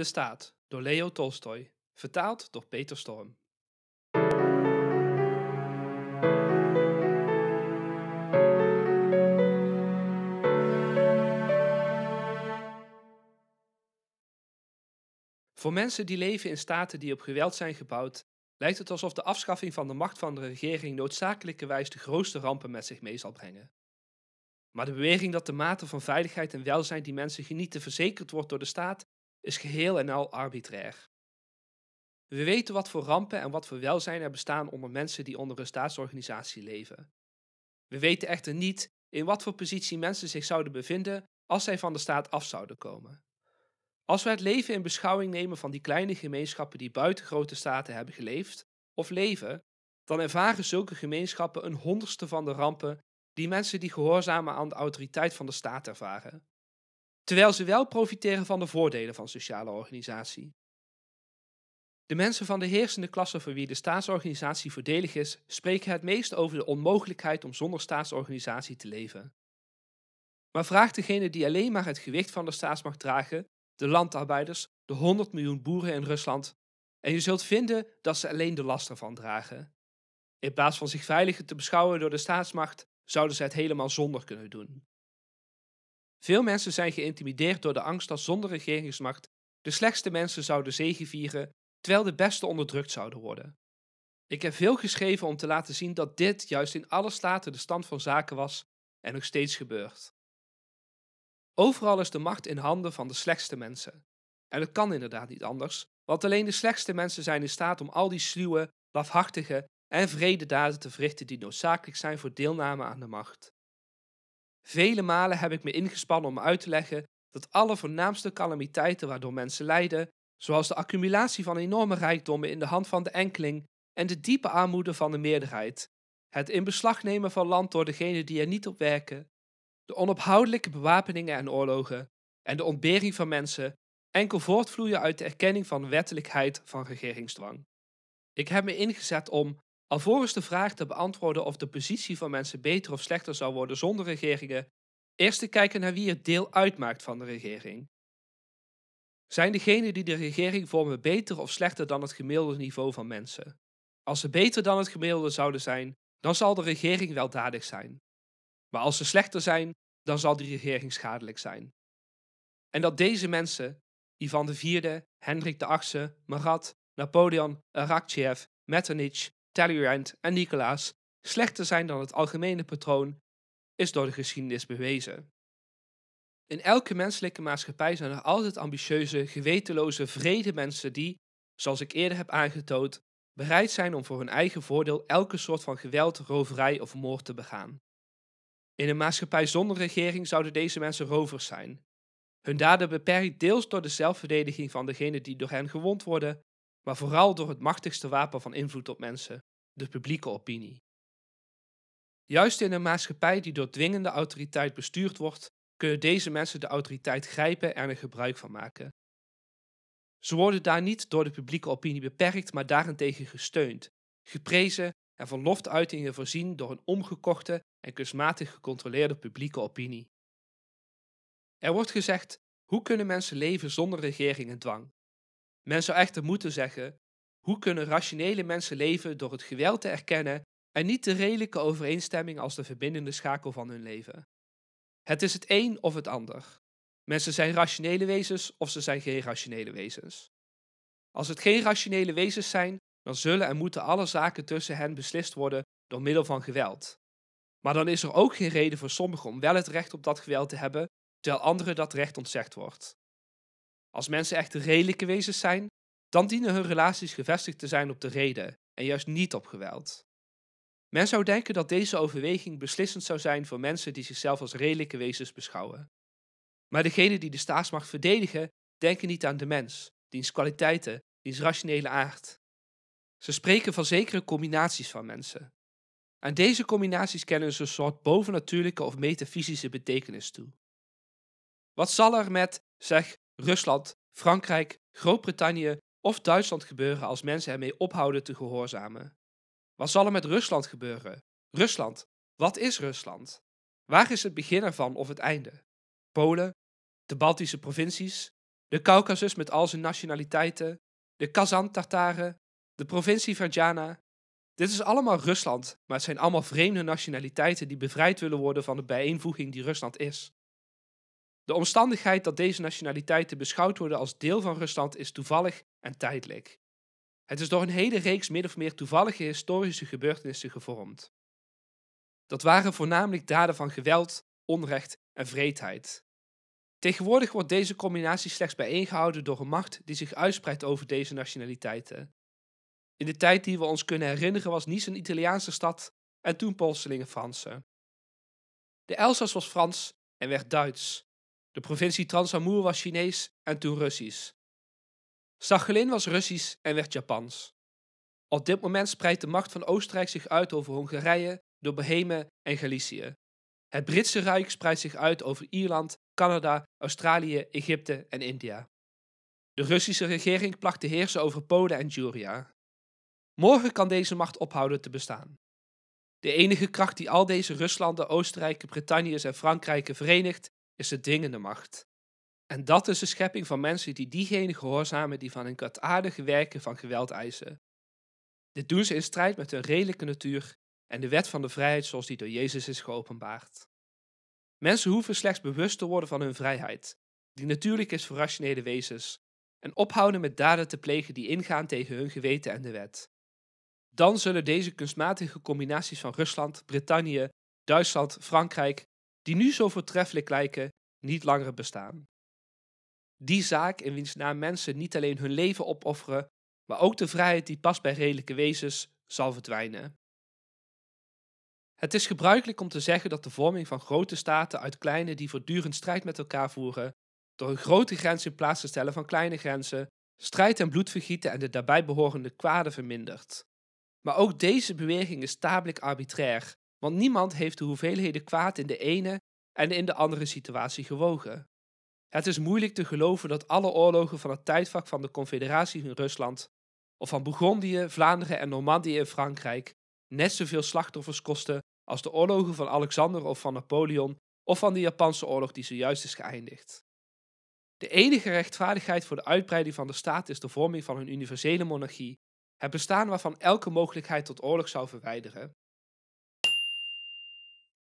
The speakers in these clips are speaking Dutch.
De Staat door Leo Tolstoy, vertaald door Peter Storm. Voor mensen die leven in staten die op geweld zijn gebouwd, lijkt het alsof de afschaffing van de macht van de regering noodzakelijkerwijs de grootste rampen met zich mee zal brengen. Maar de beweging dat de mate van veiligheid en welzijn die mensen genieten verzekerd wordt door de staat, is geheel en al arbitrair. We weten wat voor rampen en wat voor welzijn er bestaan onder mensen die onder een staatsorganisatie leven. We weten echter niet in wat voor positie mensen zich zouden bevinden als zij van de staat af zouden komen. Als we het leven in beschouwing nemen van die kleine gemeenschappen die buiten grote staten hebben geleefd of leven, dan ervaren zulke gemeenschappen een honderdste van de rampen die mensen die gehoorzamen aan de autoriteit van de staat ervaren terwijl ze wel profiteren van de voordelen van sociale organisatie. De mensen van de heersende klasse voor wie de staatsorganisatie voordelig is, spreken het meest over de onmogelijkheid om zonder staatsorganisatie te leven. Maar vraag degene die alleen maar het gewicht van de staatsmacht dragen, de landarbeiders, de 100 miljoen boeren in Rusland, en je zult vinden dat ze alleen de last ervan dragen. In plaats van zich veiliger te beschouwen door de staatsmacht, zouden ze het helemaal zonder kunnen doen. Veel mensen zijn geïntimideerd door de angst dat zonder regeringsmacht de slechtste mensen zouden zegevieren, terwijl de beste onderdrukt zouden worden. Ik heb veel geschreven om te laten zien dat dit juist in alle staten de stand van zaken was en nog steeds gebeurt. Overal is de macht in handen van de slechtste mensen. En het kan inderdaad niet anders, want alleen de slechtste mensen zijn in staat om al die sluwe, lafhartige en vrede daden te verrichten die noodzakelijk zijn voor deelname aan de macht. Vele malen heb ik me ingespannen om uit te leggen dat alle voornaamste calamiteiten waardoor mensen lijden, zoals de accumulatie van enorme rijkdommen in de hand van de enkeling en de diepe armoede van de meerderheid, het in beslag nemen van land door degenen die er niet op werken, de onophoudelijke bewapeningen en oorlogen en de ontbering van mensen enkel voortvloeien uit de erkenning van wettelijkheid van regeringsdwang. Ik heb me ingezet om, Alvorens de vraag te beantwoorden of de positie van mensen beter of slechter zou worden zonder regeringen, eerst te kijken naar wie het deel uitmaakt van de regering. Zijn degenen die de regering vormen beter of slechter dan het gemiddelde niveau van mensen? Als ze beter dan het gemiddelde zouden zijn, dan zal de regering weldadig zijn. Maar als ze slechter zijn, dan zal die regering schadelijk zijn. En dat deze mensen, Ivan IV, Hendrik VIII, Marat, Napoleon, Arakchev, Metternich, Talleyrand en Nicolaas slechter zijn dan het algemene patroon, is door de geschiedenis bewezen. In elke menselijke maatschappij zijn er altijd ambitieuze, gewetenloze, vrede mensen die, zoals ik eerder heb aangetoond, bereid zijn om voor hun eigen voordeel elke soort van geweld, roverij of moord te begaan. In een maatschappij zonder regering zouden deze mensen rovers zijn. Hun daden beperkt deels door de zelfverdediging van degenen die door hen gewond worden, maar vooral door het machtigste wapen van invloed op mensen, de publieke opinie. Juist in een maatschappij die door dwingende autoriteit bestuurd wordt, kunnen deze mensen de autoriteit grijpen en er gebruik van maken. Ze worden daar niet door de publieke opinie beperkt, maar daarentegen gesteund, geprezen en van loftuitingen voorzien door een omgekochte en kunstmatig gecontroleerde publieke opinie. Er wordt gezegd: hoe kunnen mensen leven zonder regering en dwang? Men zou echter moeten zeggen: hoe kunnen rationele mensen leven door het geweld te erkennen en niet de redelijke overeenstemming als de verbindende schakel van hun leven? Het is het een of het ander. Mensen zijn rationele wezens of ze zijn geen rationele wezens. Als het geen rationele wezens zijn, dan zullen en moeten alle zaken tussen hen beslist worden door middel van geweld. Maar dan is er ook geen reden voor sommigen om wel het recht op dat geweld te hebben, terwijl anderen dat recht ontzegd wordt. Als mensen echt redelijke wezens zijn, dan dienen hun relaties gevestigd te zijn op de reden en juist niet op geweld. Men zou denken dat deze overweging beslissend zou zijn voor mensen die zichzelf als redelijke wezens beschouwen. Maar degenen die de staatsmacht verdedigen, denken niet aan de mens, diens kwaliteiten, diens rationele aard. Ze spreken van zekere combinaties van mensen. Aan deze combinaties kennen ze een soort bovennatuurlijke of metafysische betekenis toe. Wat zal er met, zeg, Rusland, Frankrijk, Groot-Brittannië of Duitsland gebeuren als mensen ermee ophouden te gehoorzamen? Wat zal er met Rusland gebeuren? Rusland, wat is Rusland? Waar is het begin ervan of het einde? Polen, de Baltische provincies, de Caucasus met al zijn nationaliteiten, de Kazan-Tartaren, de provincie Verjana. Dit is allemaal Rusland, maar het zijn allemaal vreemde nationaliteiten die bevrijd willen worden van de bijeenvoeging die Rusland is. De omstandigheid dat deze nationaliteiten beschouwd worden als deel van Rusland is toevallig en tijdelijk. Het is door een hele reeks min of meer toevallige historische gebeurtenissen gevormd. Dat waren voornamelijk daden van geweld, onrecht en vreedheid. Tegenwoordig wordt deze combinatie slechts bijeengehouden door een macht die zich uitspreidt over deze nationaliteiten. In de tijd die we ons kunnen herinneren was Nice een Italiaanse stad en toen plotseling Fransen. Franse. De Elzas was Frans en werd Duits, de provincie Transamur was Chinees en toen Russisch. Sachalin was Russisch en werd Japans. Op dit moment spreidt de macht van Oostenrijk zich uit over Hongarije, door Bohemen en Galicië. Het Britse Rijk spreidt zich uit over Ierland, Canada, Australië, Egypte en India. De Russische regering placht te heersen over Polen en Juria. Morgen kan deze macht ophouden te bestaan. De enige kracht die al deze Ruslanden, Oostenrijken, Brittanniërs en Frankrijken verenigt, is het ding macht. En dat is de schepping van mensen die diegenen gehoorzamen die van hun kwaadaardige werken van geweld eisen. Dit doen ze in strijd met hun redelijke natuur en de wet van de vrijheid zoals die door Jezus is geopenbaard. Mensen hoeven slechts bewust te worden van hun vrijheid, die natuurlijk is voor rationele wezens, en ophouden met daden te plegen die ingaan tegen hun geweten en de wet. Dan zullen deze kunstmatige combinaties van Rusland, Brittannië, Duitsland, Frankrijk, die nu zo voortreffelijk lijken, niet langer bestaan. Die zaak in wiens naam mensen niet alleen hun leven opofferen, maar ook de vrijheid die past bij redelijke wezens zal verdwijnen. Het is gebruikelijk om te zeggen dat de vorming van grote staten uit kleine die voortdurend strijd met elkaar voeren, door een grote grens in plaats te stellen van kleine grenzen, strijd en bloedvergieten en de daarbij behorende kwaden vermindert. Maar ook deze beweging is tamelijk arbitrair want niemand heeft de hoeveelheden kwaad in de ene en in de andere situatie gewogen. Het is moeilijk te geloven dat alle oorlogen van het tijdvak van de Confederatie in Rusland, of van Bourgondië, Vlaanderen en Normandië in Frankrijk, net zoveel slachtoffers kosten als de oorlogen van Alexander of van Napoleon of van de Japanse oorlog die zojuist is geëindigd. De enige rechtvaardigheid voor de uitbreiding van de staat is de vorming van een universele monarchie, het bestaan waarvan elke mogelijkheid tot oorlog zou verwijderen,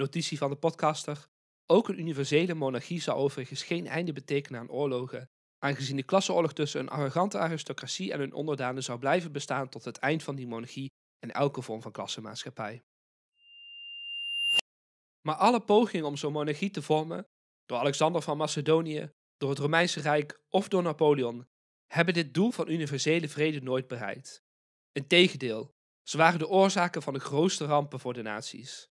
Notitie van de podcaster. Ook een universele monarchie zou overigens geen einde betekenen aan oorlogen, aangezien de klasseoorlog tussen een arrogante aristocratie en hun onderdanen zou blijven bestaan tot het eind van die monarchie en elke vorm van klassemaatschappij. Maar alle pogingen om zo'n monarchie te vormen, door Alexander van Macedonië, door het Romeinse Rijk of door Napoleon, hebben dit doel van universele vrede nooit bereikt. Integendeel, ze waren de oorzaken van de grootste rampen voor de naties.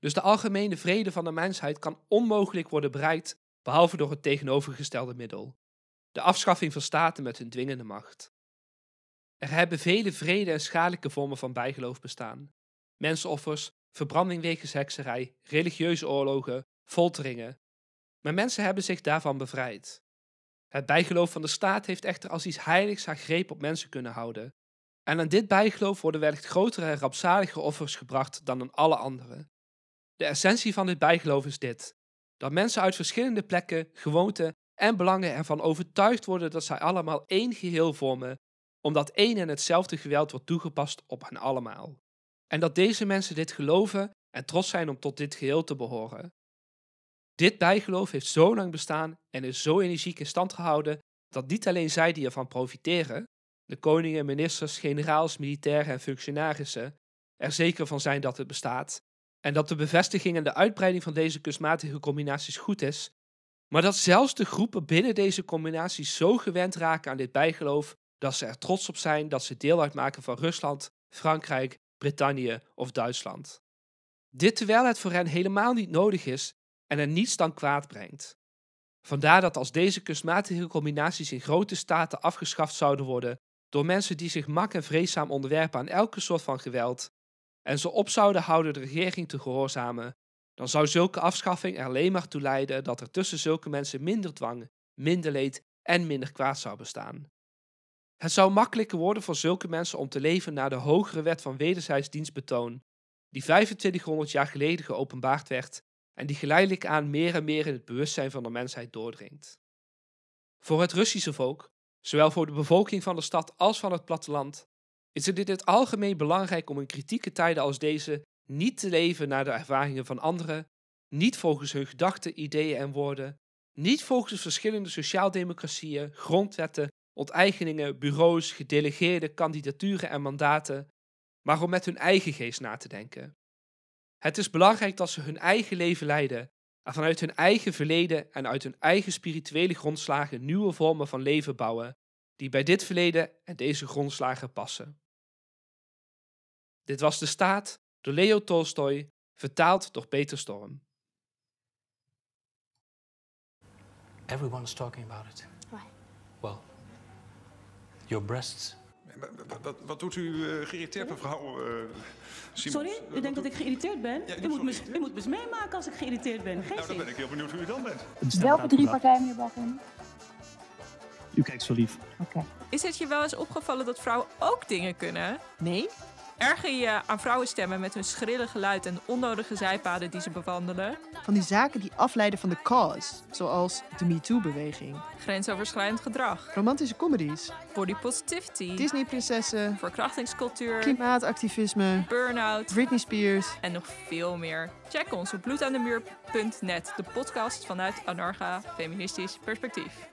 Dus de algemene vrede van de mensheid kan onmogelijk worden bereikt behalve door het tegenovergestelde middel: de afschaffing van staten met hun dwingende macht. Er hebben vele vrede en schadelijke vormen van bijgeloof bestaan: mensoffers, verbranding wegens hekserij, religieuze oorlogen, folteringen. Maar mensen hebben zich daarvan bevrijd. Het bijgeloof van de staat heeft echter als iets heiligs haar greep op mensen kunnen houden. En aan dit bijgeloof worden wellicht grotere en rampzalige offers gebracht dan aan alle andere. De essentie van dit bijgeloof is dit: dat mensen uit verschillende plekken, gewoonten en belangen ervan overtuigd worden dat zij allemaal één geheel vormen, omdat één en hetzelfde geweld wordt toegepast op hen allemaal. En dat deze mensen dit geloven en trots zijn om tot dit geheel te behoren. Dit bijgeloof heeft zo lang bestaan en is zo energiek in stand gehouden dat niet alleen zij die ervan profiteren, de koningen, ministers, generaals, militairen en functionarissen, er zeker van zijn dat het bestaat, en dat de bevestiging en de uitbreiding van deze kunstmatige combinaties goed is. Maar dat zelfs de groepen binnen deze combinaties zo gewend raken aan dit bijgeloof dat ze er trots op zijn dat ze deel uitmaken van Rusland, Frankrijk, Brittannië of Duitsland. Dit terwijl het voor hen helemaal niet nodig is en hen niets dan kwaad brengt. Vandaar dat als deze kunstmatige combinaties in grote staten afgeschaft zouden worden door mensen die zich mak en vreedzaam onderwerpen aan elke soort van geweld, en ze op zouden houden de regering te gehoorzamen, dan zou zulke afschaffing er alleen maar toe leiden dat er tussen zulke mensen minder dwang, minder leed en minder kwaad zou bestaan. Het zou makkelijker worden voor zulke mensen om te leven naar de hogere wet van wederzijds dienstbetoon, die 2500 jaar geleden geopenbaard werd en die geleidelijk aan meer en meer in het bewustzijn van de mensheid doordringt. Voor het Russische volk, zowel voor de bevolking van de stad als van het platteland, is het in het algemeen belangrijk om in kritieke tijden als deze niet te leven naar de ervaringen van anderen, niet volgens hun gedachten, ideeën en woorden, niet volgens verschillende sociaaldemocratieën, grondwetten, onteigeningen, bureaus, gedelegeerde kandidaturen en mandaten, maar om met hun eigen geest na te denken. Het is belangrijk dat ze hun eigen leven leiden en vanuit hun eigen verleden en uit hun eigen spirituele grondslagen nieuwe vormen van leven bouwen die bij dit verleden en deze grondslagen passen. Dit was De Staat door Leo Tolstoy, vertaald door Peter Storm. Everyone's talking about it. Why? Well, your breasts wat, wat, doet u uh, geïrriteerd, mevrouw uh, Sorry, eh, u denkt dat ik geïrriteerd ben? u, moet me, u, moet me, eens meemaken als ik geïrriteerd ben. Geen nou, dan ben ik heel benieuwd hoe u dan bent. Welke drie partijen, meneer Bakken? U kijkt zo lief. Oké. Is het je wel eens opgevallen dat vrouwen ook dingen kunnen? Nee. Erger je aan vrouwenstemmen met hun schrille geluid en onnodige zijpaden die ze bewandelen? Van die zaken die afleiden van de cause, zoals de MeToo-beweging. Grensoverschrijdend gedrag. Romantische comedies. Body positivity. Disney-prinsessen. Verkrachtingscultuur. Klimaatactivisme. Burnout. Britney Spears. En nog veel meer. Check ons op bloedaandemuur.net, de podcast vanuit Anarga Feministisch Perspectief.